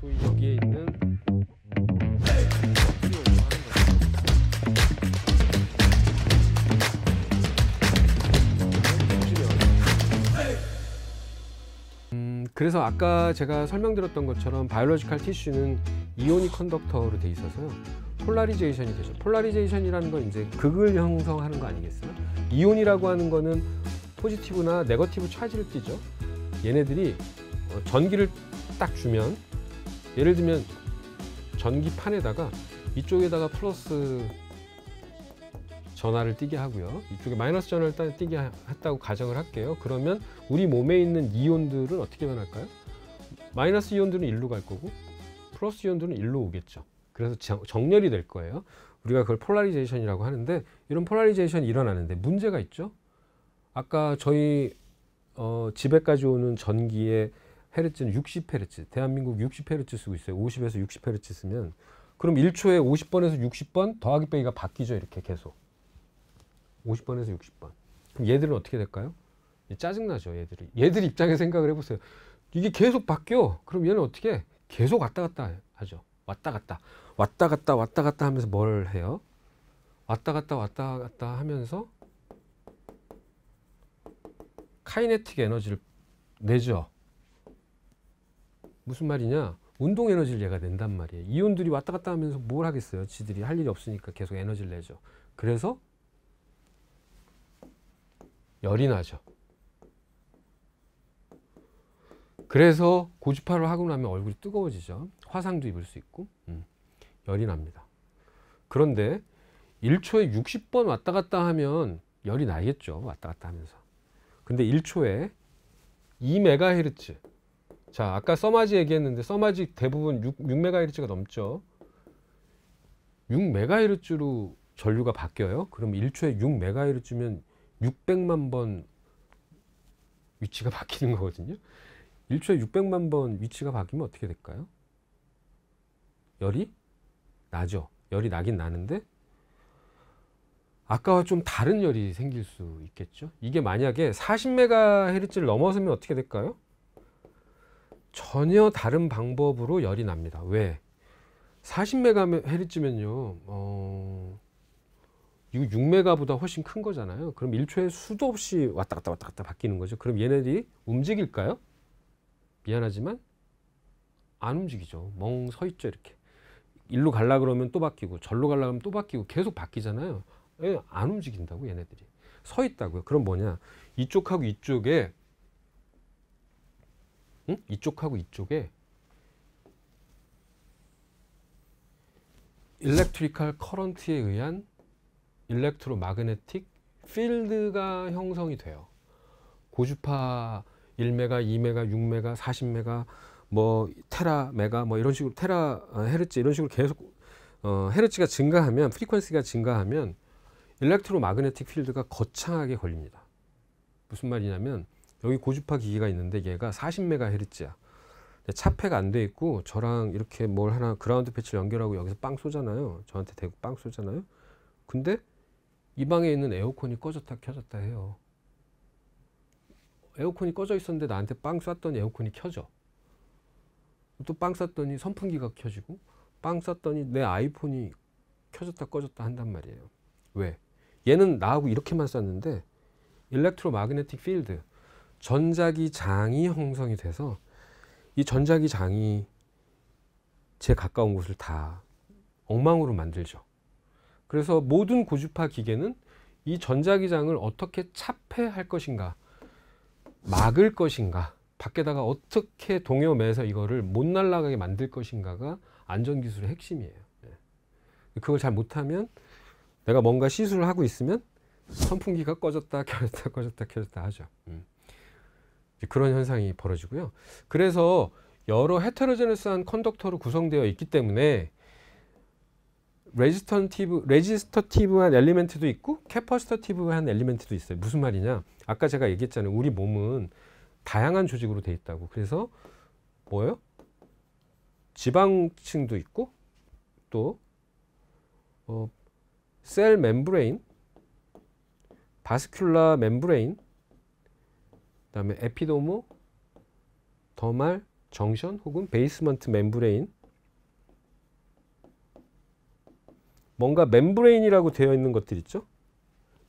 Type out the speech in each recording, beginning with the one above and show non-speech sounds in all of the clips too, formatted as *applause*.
소위 여기에 있는 음, 그래서 아까 제가 설명드렸던 것처럼 바이올로지컬 티슈는 이오닉 컨덕터로 돼 있어서요 폴라리제이션이 되죠 폴라리제이션이라는 건 이제 극을 형성하는 거 아니겠어요 이온이라고 하는 거는 포지티브나 네거티브 차지를 띠죠 얘네들이 어, 전기를 딱 주면 예를 들면 전기판에다가 이쪽에다가 플러스 전화를 띄게 하고요. 이쪽에 마이너스 전화를 띄게 했다고 가정을 할게요. 그러면 우리 몸에 있는 이온들은 어떻게 변할까요? 마이너스 이온들은 일로 갈 거고 플러스 이온들은 일로 오겠죠. 그래서 정렬이 될 거예요. 우리가 그걸 폴라리제이션이라고 하는데 이런 폴라리제이션이 일어나는데 문제가 있죠. 아까 저희 어, 집에까지 오는 전기의 헤르츠는 60헤르츠. 대한민국 60헤르츠 쓰고 있어요. 50에서 60헤르츠 쓰면 그럼 1초에 50번에서 60번 더하기 빼기가 바뀌죠. 이렇게 계속. 50번에서 60번. 그럼 얘들은 어떻게 될까요? 짜증나죠. 얘들이. 얘들 입장에 생각을 해보세요. 이게 계속 바뀌어. 그럼 얘는 어떻게 해? 계속 왔다 갔다 하죠. 왔다 갔다. 왔다 갔다 왔다 갔다 하면서 뭘 해요? 왔다 갔다 왔다 갔다 하면서 카이네틱 에너지를 내죠. 무슨 말이냐? 운동 에너지를 얘가 낸단 말이에요. 이온들이 왔다 갔다 하면서 뭘 하겠어요? 지들이 할 일이 없으니까 계속 에너지를 내죠. 그래서 열이 나죠. 그래서 고주파를 하고 나면 얼굴이 뜨거워지죠. 화상도 입을 수 있고 음, 열이 납니다. 그런데 1초에 60번 왔다 갔다 하면 열이 나겠죠. 왔다 갔다 하면서. 근데 1초에 2 m h z 자, 아까 써마지 얘기했는데 써마지 대부분 6, 6메가헤르츠가 넘죠. 6메가헤르츠로 전류가 바뀌어요. 그럼 1초에 6메가헤르츠면 600만 번 위치가 *laughs* 바뀌는 거거든요. 1초에 600만 번 위치가 바뀌면 어떻게 될까요? 열이 나죠. 열이 나긴 나는데 아까와 좀 다른 열이 생길 수 있겠죠. 이게 만약에 40메가헤르츠를 넘어서면 어떻게 될까요? 전혀 다른 방법으로 열이 납니다. 왜? 40메가헤르츠면요. 어, 이거 6메가보다 훨씬 큰 거잖아요. 그럼 1초에 수도 없이 왔다 갔다 왔다 갔다 바뀌는 거죠. 그럼 얘네들이 움직일까요? 미안하지만 안 움직이죠. 멍서 있죠, 이렇게. 일로 갈라 그러면 또 바뀌고 절로 갈라 그러면 또 바뀌고 계속 바뀌잖아요. 예, 안 움직인다고 얘네들이. 서 있다고요. 그럼 뭐냐? 이쪽하고 이쪽에 응? 이쪽하고 이쪽에 일렉트리컬 커런트에 의한 일렉트로 마그네틱 필드가 형성이 돼요. 고주파 1메가, 2메가, 6메가, 40메가 뭐 테라 메가 뭐 이런 식으로 테라 어, 헤르츠 이런 식으로 계속 어, 헤르츠가 증가하면 프리퀀시가 증가하면 일렉트로 마그네틱 필드가 거창하게 걸립니다. 무슨 말이냐면 여기 고주파 기기가 있는데 얘가 40메가헤르츠야. 차폐가 안 돼 있고 저랑 이렇게 뭘 하나 그라운드 패치를 연결하고 여기서 빵 쏘잖아요. 저한테 대고 빵 쏘잖아요. 근데 이 방에 있는 에어컨이 꺼졌다 켜졌다 해요. 에어컨이 꺼져 있었는데 나한테 빵 쐈더니 에어컨이 켜져. 또 빵 쐈더니 선풍기가 켜지고 빵 쐈더니 내 아이폰이 켜졌다 꺼졌다 한단 말이에요. 왜? 얘는 나하고 이렇게만 쐈는데 일렉트로마그네틱 필드 전자기 장이 형성이 돼서 이 전자기 장이 제 가까운 곳을 다 엉망으로 만들죠. 그래서 모든 고주파 기계는 이 전자기장을 어떻게 차폐할 것인가, 막을 것인가, 밖에다가 어떻게 동여매서 이거를 못 날아가게 만들 것인가가 안전기술의 핵심이에요. 예. 그걸 잘 못하면 내가 뭔가 시술을 하고 있으면 선풍기가 꺼졌다 *laughs* 켜졌다 꺼졌다 켜졌다 하죠. 음. 그런 현상이 벌어지고요. 그래서 여러 헤테로제네스한 컨덕터로 구성되어 있기 때문에 레지스턴티브, 레지스터티브한 엘리멘트도 있고 캐퍼스터티브한 엘리멘트도 있어요. 무슨 말이냐? 아까 제가 얘기했잖아요. 우리 몸은 다양한 조직으로 돼 있다고. 그래서 뭐예요? 지방층도 있고 또 어, 셀 멤브레인, 바스큘라 멤브레인, 그 다음에 에피도모, 더말, 정션 혹은 베이스먼트 멤브레인 뭔가 멤브레인이라고 되어 있는 것들 있죠?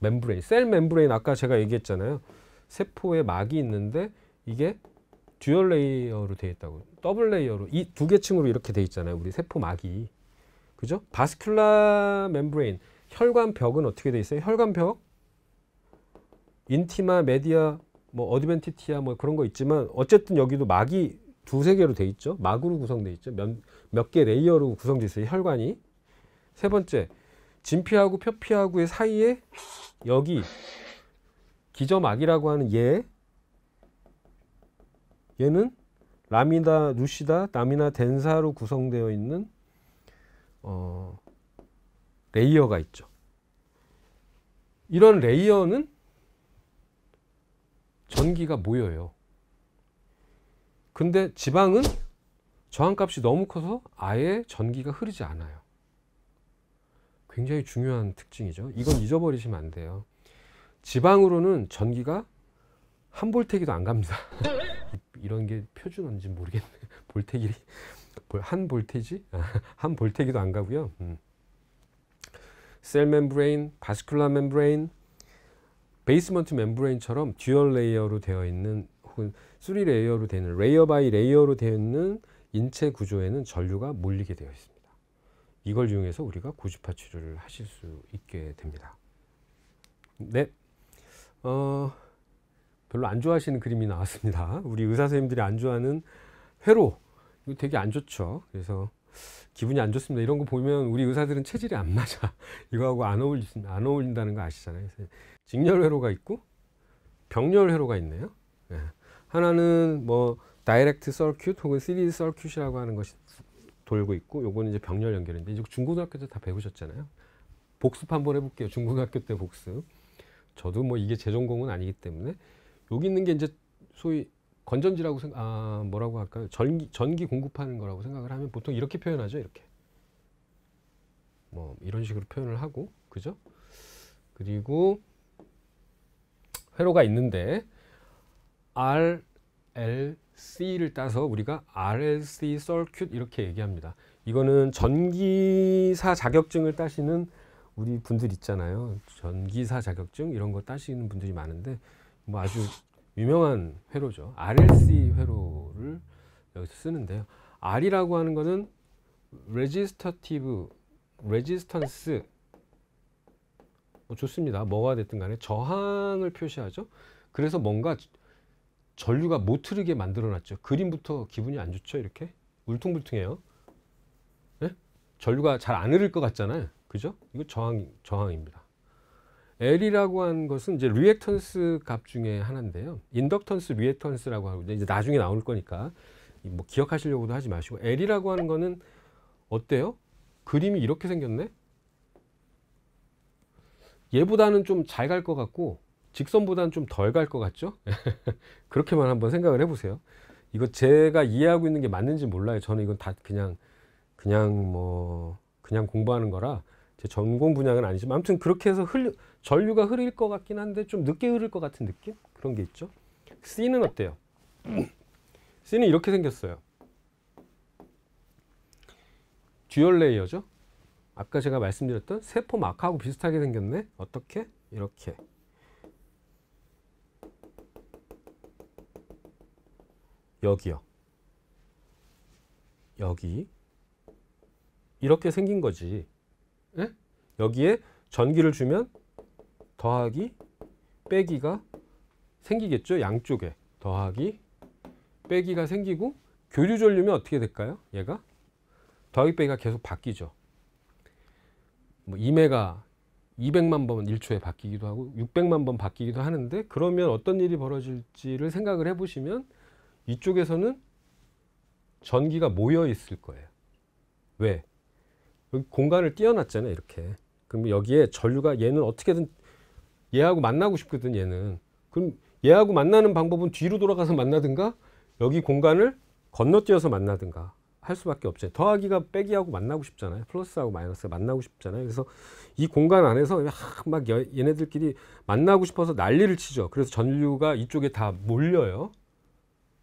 멤브레인, 셀 멤브레인 아까 제가 얘기했잖아요. 세포의 막이 있는데 이게 듀얼 레이어로 되어 있다고. 더블 레이어로 이 두 개 층으로 이렇게 되어 있잖아요. 우리 세포 막이. 그죠? 바스큘라 멤브레인, 혈관 벽은 어떻게 되어 있어요? 혈관 벽 인티마 메디아 뭐어드벤티티야뭐 그런 거 있지만 어쨌든 여기도 막이 두세 개로 돼 있죠. 막으로 구성돼 있죠. 몇 개 레이어로 구성돼 있어요. 혈관이. 세 번째, 진피하고 표피하고의 사이에 여기 기저막이라고 하는 얘 얘는 라미다 루시다 라미나 덴사로 구성되어 있는 어, 레이어가 있죠. 이런 레이어는 전기가 모여요. 근데 지방은 저항값이 너무 커서 아예 전기가 흐르지 않아요. 굉장히 중요한 특징이죠. 이건 잊어버리시면 안 돼요. 지방으로는 전기가 한 볼테기도 안 갑니다. *laughs* 이런 게표준인지 모르겠네. *laughs* 볼테기 한 볼테지 *laughs* 한 볼테기도 안 가고요. 음. 셀 멤브레인, 바스큘라 멤브레인, 베이스먼트 멤브레인처럼 듀얼 레이어로 되어 있는 혹은 쓰리 레이어로 되는 레이어 바이 레이어로 되어 있는 인체 구조에는 전류가 몰리게 되어 있습니다. 이걸 이용해서 우리가 고주파 치료를 하실 수 있게 됩니다. 네. 어, 별로 안 좋아하시는 그림이 나왔습니다. 우리 의사 선생님들이 안 좋아하는 회로. 이거 되게 안 좋죠. 그래서 기분이 안 좋습니다. 이런 거 보면 우리 의사들은 체질이 안 맞아. *laughs* 이거하고 안어울안 어울린다는 거 아시잖아요. 직렬회로가 있고 병렬회로가 있네요. 예. 하나는 뭐 다이렉트 서큐트 혹은 시리즈 서큐트라고 하는 것이 돌고 있고 요거는 이제 병렬 연결인데 이제 중고등학교 때 다 배우셨잖아요. 복습 한번 해볼게요. 중고등학교 때 복습. 저도 뭐 이게 제 전공은 아니기 때문에 여기 있는 게 이제 소위 건전지라고 생각, 아, 뭐라고 할까요? 전기, 전기 공급하는 거라고 생각을 하면 보통 이렇게 표현하죠. 이렇게. 뭐 이런 식으로 표현을 하고, 그죠? 그리고 회로가 있는데 RLC를 따서 우리가 RLC circuit 이렇게 얘기합니다. 이거는 전기사 자격증을 따시는 우리 분들 있잖아요. 전기사 자격증 이런 거 따시는 분들이 많은데 뭐 아주 유명한 회로죠. RLC 회로를 여기서 쓰는데요. R이라고 하는 거는 레지스터티브, 레지스턴스 어, 좋습니다. 뭐가 됐든 간에 저항을 표시하죠. 그래서 뭔가 전류가 못 흐르게 만들어 놨죠. 그림부터 기분이 안 좋죠. 이렇게 울퉁불퉁해요. 네? 전류가 잘 안 흐를 것 같잖아요. 그죠? 이거 저항, 저항입니다. L이라고 한 것은 이제 리액턴스 값 중에 하나인데요. 인덕턴스 리액턴스라고 하고 이제 나중에 나올 거니까 뭐 기억하시려고도 하지 마시고 L이라고 하는 거는 어때요? 그림이 이렇게 생겼네? 얘보다는 좀 잘 갈 것 같고 직선보다는 좀 덜 갈 것 같죠? *laughs* 그렇게만 한번 생각을 해보세요. 이거 제가 이해하고 있는 게 맞는지 몰라요. 저는 이건 다 그냥 그냥 뭐 그냥 공부하는 거라 제 전공 분야는 아니지만 아무튼 그렇게 해서 흘 전류가 흐릴것 같긴 한데 좀 늦게 흐를 것 같은 느낌 그런 게 있죠. C는 어때요? C는 이렇게 생겼어요. 듀얼 레이어죠. 아까 제가 말씀드렸던 세포 마크하고 비슷하게 생겼네 어떻게 이렇게 여기요 여기 이렇게 생긴 거지 에? 예? 여기에 전기를 주면 더하기 빼기가 생기겠죠 양쪽에 더하기 빼기가 생기고 교류 전류면 어떻게 될까요 얘가 더하기 빼기가 계속 바뀌죠 뭐 이메가 200만 번 1초에 바뀌기도 하고 600만 번 바뀌기도 하는데 그러면 어떤 일이 벌어질지를 생각을 해보시면 이쪽에서는 전기가 모여 있을 거예요. 왜? 공간을 띄어놨잖아요. 이렇게. 그럼 여기에 전류가 얘는 어떻게든 얘하고 만나고 싶거든 얘는. 그럼 얘하고 만나는 방법은 뒤로 돌아가서 만나든가 여기 공간을 건너뛰어서 만나든가 할 수밖에 없죠. 더하기가 빼기하고 만나고 싶잖아요. 플러스하고 마이너스가 만나고 싶잖아요. 그래서 이 공간 안에서 막 얘네들끼리 만나고 싶어서 난리를 치죠. 그래서 전류가 이쪽에 다 몰려요.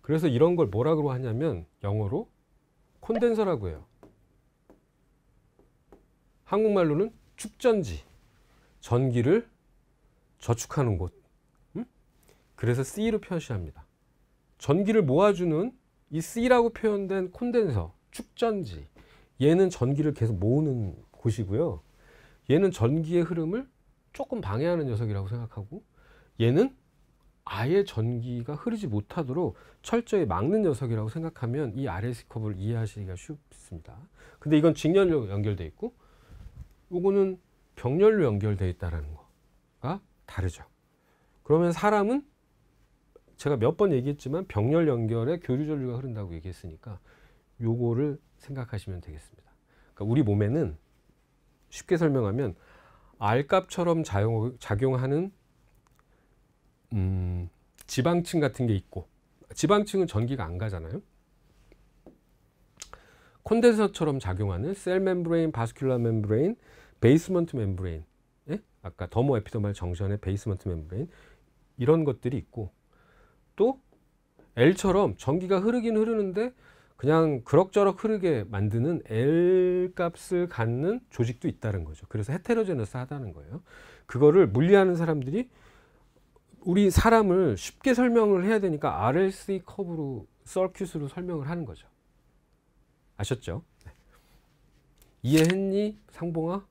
그래서 이런 걸 뭐라고 하냐면 영어로 콘덴서라고 해요. 한국말로는 축전지, 전기를 저축하는 곳. 음? 그래서 C로 표시합니다. 전기를 모아주는 이 C라고 표현된 콘덴서, 축전지 얘는 전기를 계속 모으는 곳이고요. 얘는 전기의 흐름을 조금 방해하는 녀석이라고 생각하고 얘는 아예 전기가 흐르지 못하도록 철저히 막는 녀석이라고 생각하면 이 r l 커컵를 이해하시기가 쉽습니다. 근데 이건 직렬로 연결되어 있고 요거는 병렬로 연결되어 있다는 거가 다르죠. 그러면 사람은 제가 몇 번 얘기했지만 병렬 연결에 교류 전류가 흐른다고 얘기했으니까 요거를 생각하시면 되겠습니다. 그러니까 우리 몸에는 쉽게 설명하면 알값처럼 작용, 하는 음, 지방층 같은 게 있고 지방층은 전기가 안 가잖아요. 콘덴서처럼 작용하는 셀 멤브레인, 바스큘라 멤브레인, 베이스먼트 멤브레인 예? 아까 더모 에피더말 정전의 베이스먼트 멤브레인 이런 것들이 있고 또 L처럼 전기가 흐르긴 흐르는데 그냥 그럭저럭 흐르게 만드는 L 값을 갖는 조직도 있다는 거죠. 그래서 헤테로제너스하다는 거예요. 그거를 물리하는 사람들이 우리 사람을 쉽게 설명을 해야 되니까 RLC 커브로 서큐스로 설명을 하는 거죠. 아셨죠? 네. 이해했니? 상봉아?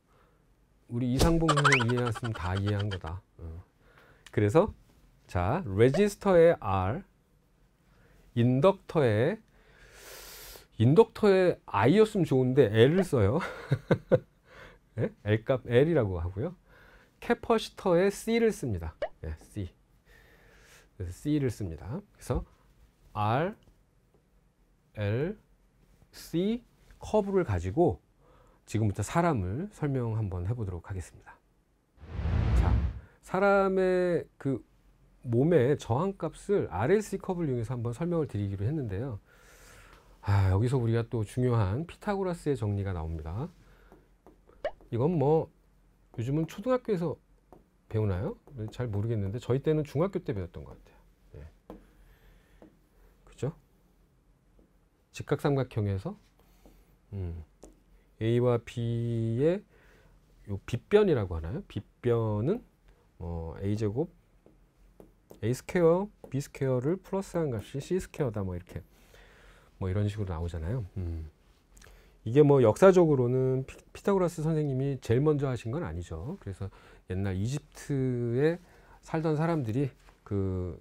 우리 이상봉 선생 이해했으면 다 이해한 거다. 어. 그래서 자, 레지스터의 R, 인덕터의 인덕터의 I였으면 좋은데 L을 써요. 네? *laughs* 예? L값 L이라고 하고요. 캐퍼시터의 C를 씁니다. 네, C. C를 씁니다. 그래서 R, L, C 커브를 가지고 지금부터 사람을 설명 한번 해보도록 하겠습니다. 사람의 그 몸의 저항값을 RLC 컵을 이용해서 한번 설명을 드리기로 했는데요. 아, 여기서 우리가 또 중요한 피타고라스의 정리가 나옵니다. 이건 뭐 요즘은 초등학교에서 배우나요? 잘 모르겠는데 저희 때는 중학교 때 배웠던 것 같아요. 예. 그죠? 직각삼각형에서 음, A와 B의 요 빗변이라고 하나요? 빗변은 어, 뭐 A제곱 A 스퀘어, B 스퀘어를 플러스한 값이 C 스퀘어다 뭐 이렇게 뭐 이런 식으로 나오잖아요. 음. 이게 뭐 역사적으로는 피, 타고라스 선생님이 제일 먼저 하신 건 아니죠. 그래서 옛날 이집트에 살던 사람들이 그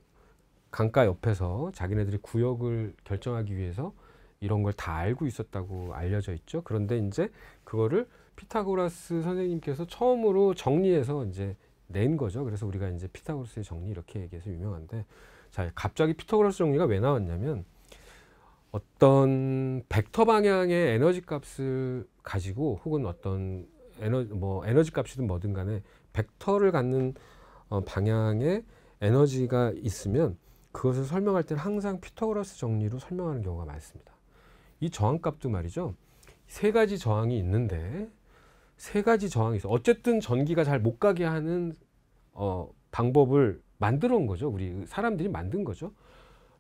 강가 옆에서 자기네들이 구역을 결정하기 위해서 이런 걸 다 알고 있었다고 알려져 있죠. 그런데 이제 그거를 피타고라스 선생님께서 처음으로 정리해서 이제 낸 거죠. 그래서 우리가 이제 피타고라스의 정리 이렇게 얘기해서 유명한데 자 갑자기 피타고라스 정리가 왜 나왔냐면 어떤 벡터 방향의 에너지 값을 가지고 혹은 어떤 에너, 뭐 에너지 값이든 뭐든 간에 벡터를 갖는 어, 방향의 에너지가 있으면 그것을 설명할 때는 항상 피타고라스 정리로 설명하는 경우가 많습니다. 이 저항값도 말이죠. 세 가지 저항이 있는데 세 가지 저항이 있어. 어쨌든 전기가 잘 못 가게 하는 어, 방법을 만들어 온 거죠. 우리 사람들이 만든 거죠.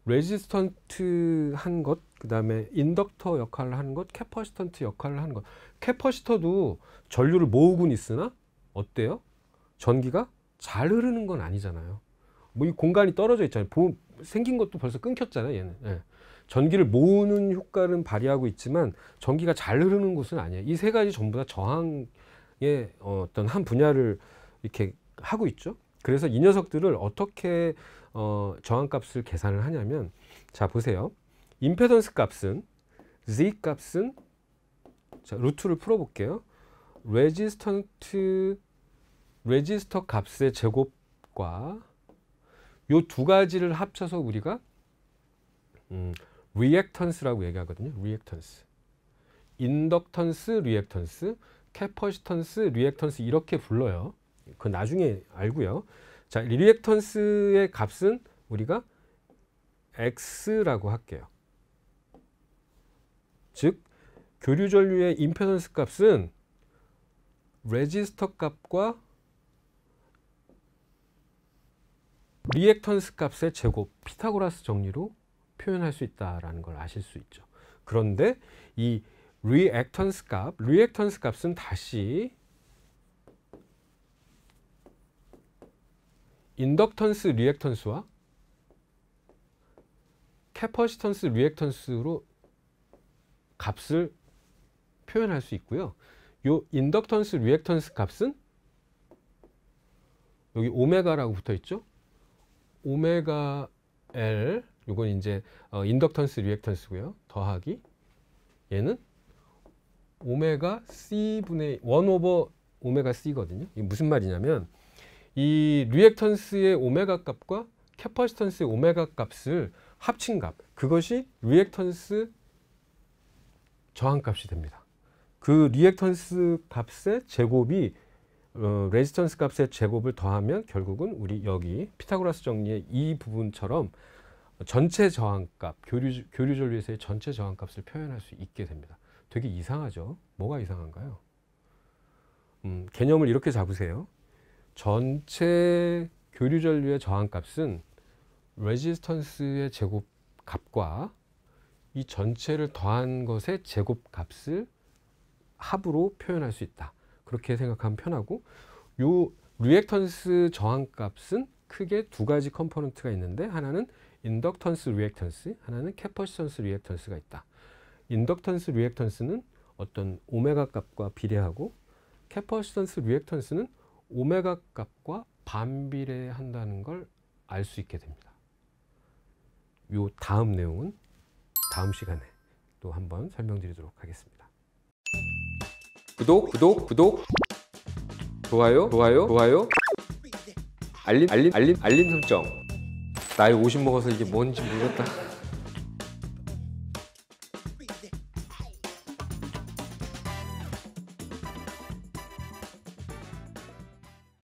레지스턴트 한 것, 그 다음에 인덕터 역할을 하는 것, 캐퍼시턴트 역할을 하는 것. 캐퍼시터도 전류를 모으곤 있으나 어때요? 전기가 잘 흐르는 건 아니잖아요. 뭐 이 공간이 떨어져 있잖아요. 보, 생긴 것도 벌써 끊겼잖아요. 얘는. 예. 전기를 모으는 효과는 발휘하고 있지만 전기가 잘 흐르는 곳은 아니에요. 이 세 가지 전부 다 저항의 어떤 한 분야를 이렇게 하고 있죠. 그래서 이 녀석들을 어떻게 어, 저항값을 계산을 하냐면 자 보세요. 임페던스 값은 Z 값은 자, 루트를 풀어볼게요. 레지스턴트 레지스터 값의 제곱과 요 두 가지를 합쳐서 우리가 음, 리액턴스라고 얘기하거든요. 리액턴스. 인덕턴스, 리액턴스, 캐퍼시턴스, 리액턴스 이렇게 불러요. 그 나중에 알고요. 자, 리액턴스의 값은 우리가 x라고 할게요. 즉 교류 전류의 임페던스 값은 레지스터 값과 리액턴스 값의 제곱 피타고라스 정리로 표현할 수 있다라는 걸 아실 수 있죠. 그런데 이 리액턴스 값, 리액턴스 값은 다시 인덕턴스 리액턴스와 캐퍼시턴스 리액턴스로 값을 표현할 수 있고요. 요 인덕턴스 리액턴스 값은 여기 오메가라고 붙어 있죠. 오메가 L 이건 이제 어, 인덕턴스 리액턴스고요. 더하기 얘는 오메가 C분의 1 오버 오메가 C거든요. 이게 무슨 말이냐면 이 리액턴스의 오메가 값과 캐퍼시턴스의 오메가 값을 합친 값 그것이 리액턴스 저항값이 됩니다. 그 리액턴스 값의 제곱이 어, 레지스턴스 값의 제곱을 더하면 결국은 우리 여기 피타고라스 정리의 이 부분처럼 전체 저항값, 교류, 교류전류에서의 전체 저항값을 표현할 수 있게 됩니다. 되게 이상하죠? 뭐가 이상한가요? 음, 개념을 이렇게 잡으세요. 전체 교류전류의 저항값은 레지스턴스의 제곱값과 이 전체를 더한 것의 제곱값을 합으로 표현할 수 있다. 그렇게 생각하면 편하고 요 리액턴스 저항값은 크게 두 가지 컴포넌트가 있는데 하나는 인덕턴스 리액턴스, 하나는 캐퍼시턴스 리액턴스가 있다. 인덕턴스 리액턴스는 어떤 오메가 값과 비례하고 캐퍼시턴스 리액턴스는 오메가 값과 반비례한다는 걸 알 수 있게 됩니다. 요 다음 내용은 다음 시간에 또 한번 설명드리도록 하겠습니다. 구독, 구독, 구독. 좋아요, 좋아요, 좋아요. 알림, 알림, 알림, 알림 설정. 나이 50 먹어서 이게 뭔지 모르겠다.